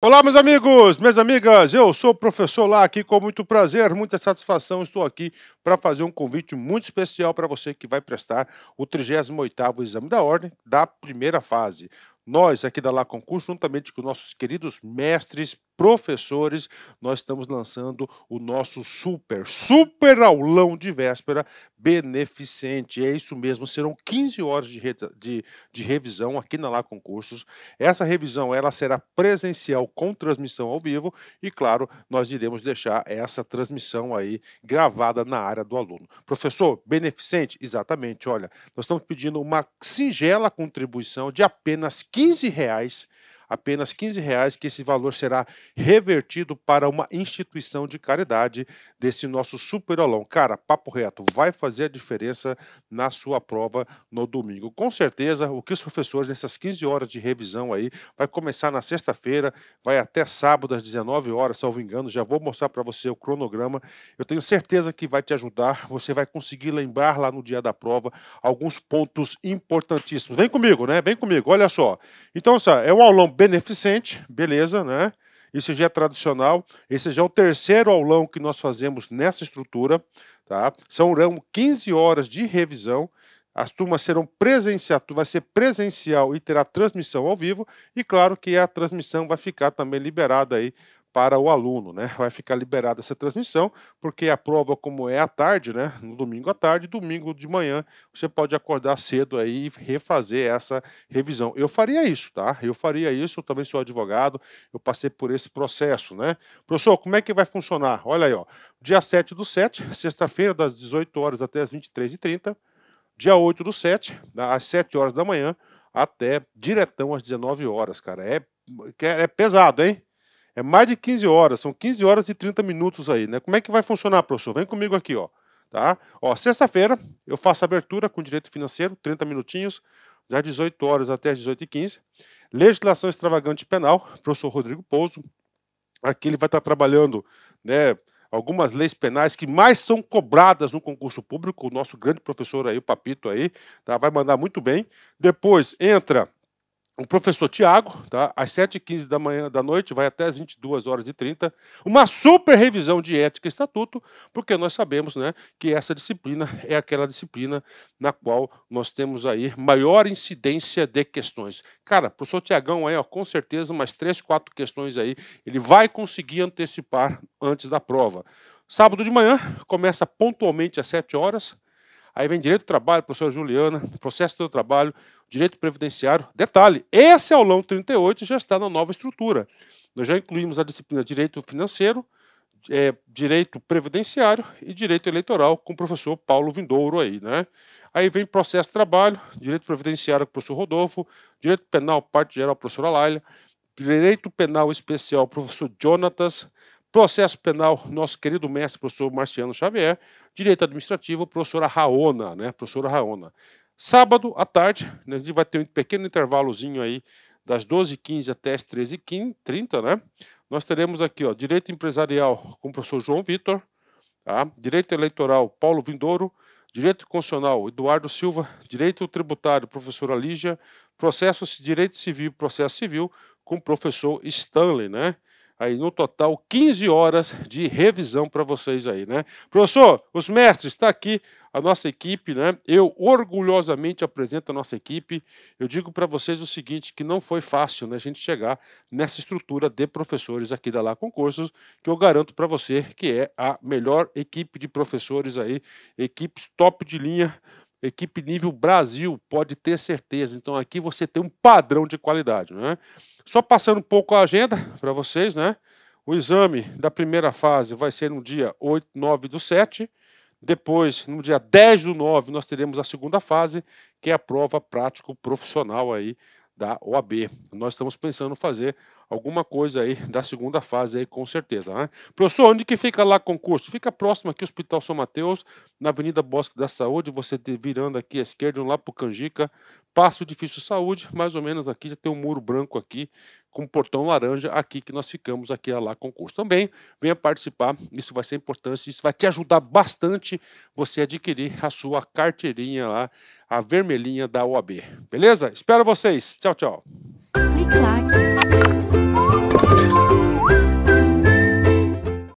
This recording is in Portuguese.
Olá, meus amigos, minhas amigas, eu sou o professor Lá, aqui com muito prazer, muita satisfação, estou aqui para fazer um convite muito especial para você que vai prestar o 38º Exame da Ordem da primeira fase. Nós, aqui da Lá Concurso, juntamente com nossos queridos mestres, professores, nós estamos lançando o nosso super, super aulão de véspera beneficente. É isso mesmo, serão 15 horas de, re... de, de revisão aqui na Lá Concursos. Essa revisão, ela será presencial com transmissão ao vivo e, claro, nós iremos deixar essa transmissão aí gravada na área diária do aluno. Professor, beneficente? Exatamente, olha, nós estamos pedindo uma singela contribuição de apenas 15 reais apenas 15 reais, que esse valor será revertido para uma instituição de caridade desse nosso super aulão. Cara, papo reto, vai fazer a diferença na sua prova no domingo. Com certeza, o que os professores nessas 15 horas de revisão aí vai começar na sexta-feira, vai até sábado às 19 horas, salvo engano, já vou mostrar para você o cronograma. Eu tenho certeza que vai te ajudar, você vai conseguir lembrar lá no dia da prova alguns pontos importantíssimos. Vem comigo, né? Vem comigo. Olha só. Então, é um aulão beneficente, beleza, né? Isso já é tradicional. Esse já é o terceiro aulão que nós fazemos nessa estrutura. Tá? São 15 horas de revisão. As turmas serão presencial, vai ser presencial e terá transmissão ao vivo. E claro que a transmissão vai ficar também liberada aí para o aluno, né? Vai ficar liberada essa transmissão, porque a prova, como é à tarde, né? No domingo à tarde, domingo de manhã, você pode acordar cedo aí e refazer essa revisão. Eu faria isso, tá? Eu faria isso, eu também sou advogado, eu passei por esse processo, né? Professor, como é que vai funcionar? Olha aí, ó. Dia 7 do 7, sexta-feira, das 18 horas até as 23h30. Dia 8 do 7, às 7 horas da manhã, até diretão às 19 horas, cara. É, é, é pesado, hein? É mais de 15 horas, são 15 horas e 30 minutos aí, né? Como é que vai funcionar, professor? Vem comigo aqui, ó. Tá? Ó, sexta-feira eu faço abertura com direito financeiro, 30 minutinhos, das 18 horas até as 18h15. Legislação extravagante penal, professor Rodrigo Pouso. Aqui ele vai estar trabalhando, né? algumas leis penais que mais são cobradas no concurso público. O nosso grande professor aí, o Papito aí, tá? vai mandar muito bem. Depois entra o professor Tiago, tá? às 7h15 da manhã da noite, vai até as 22 horas e 30 uma super revisão de ética e estatuto, porque nós sabemos né, que essa disciplina é aquela disciplina na qual nós temos aí maior incidência de questões. Cara, o professor Tiagão aí, ó, com certeza, mais três, quatro questões aí, ele vai conseguir antecipar antes da prova. Sábado de manhã, começa pontualmente às 7 horas, Aí vem direito do trabalho, professora Juliana, processo do trabalho, direito previdenciário. Detalhe, esse aulão 38 já está na nova estrutura. Nós já incluímos a disciplina direito financeiro, é, direito previdenciário e direito eleitoral com o professor Paulo Vindouro aí, né? Aí vem processo de trabalho, direito previdenciário com o professor Rodolfo, direito penal, parte geral, professora Laila, direito penal especial, professor Jonatas, Processo penal, nosso querido mestre, professor Marciano Xavier. Direito administrativo, professora Raona, né? Professora Raona. Sábado à tarde, né, a gente vai ter um pequeno intervalozinho aí das 12h15 até as 13h30, né? Nós teremos aqui, ó, Direito Empresarial com o professor João Vitor, tá? Direito Eleitoral, Paulo Vindouro, Direito Constitucional, Eduardo Silva, Direito Tributário, professora Lígia, Processo Direito Civil, Processo Civil, com o professor Stanley, né? aí no total 15 horas de revisão para vocês aí, né? Professor, os mestres, está aqui a nossa equipe, né? Eu orgulhosamente apresento a nossa equipe. Eu digo para vocês o seguinte, que não foi fácil né, a gente chegar nessa estrutura de professores aqui da Lá Concursos, que eu garanto para você que é a melhor equipe de professores aí, equipes top de linha equipe nível Brasil, pode ter certeza. Então aqui você tem um padrão de qualidade, né? Só passando um pouco a agenda para vocês, né? O exame da primeira fase vai ser no dia 8, 9 do 7. Depois, no dia 10 do 9, nós teremos a segunda fase, que é a prova prático profissional aí da OAB. Nós estamos pensando fazer alguma coisa aí da segunda fase aí, com certeza. Né? Professor, onde que fica lá concurso? Fica próximo aqui, Hospital São Mateus, na Avenida Bosque da Saúde, você virando aqui à esquerda, lá para o Canjica, Passo Difícil Saúde, mais ou menos aqui, já tem um muro branco aqui, com o Portão Laranja, aqui que nós ficamos aqui a lá concurso. Também venha participar, isso vai ser importante, isso vai te ajudar bastante você adquirir a sua carteirinha lá, a vermelhinha da OAB. Beleza? Espero vocês. Tchau, tchau. Clique lá.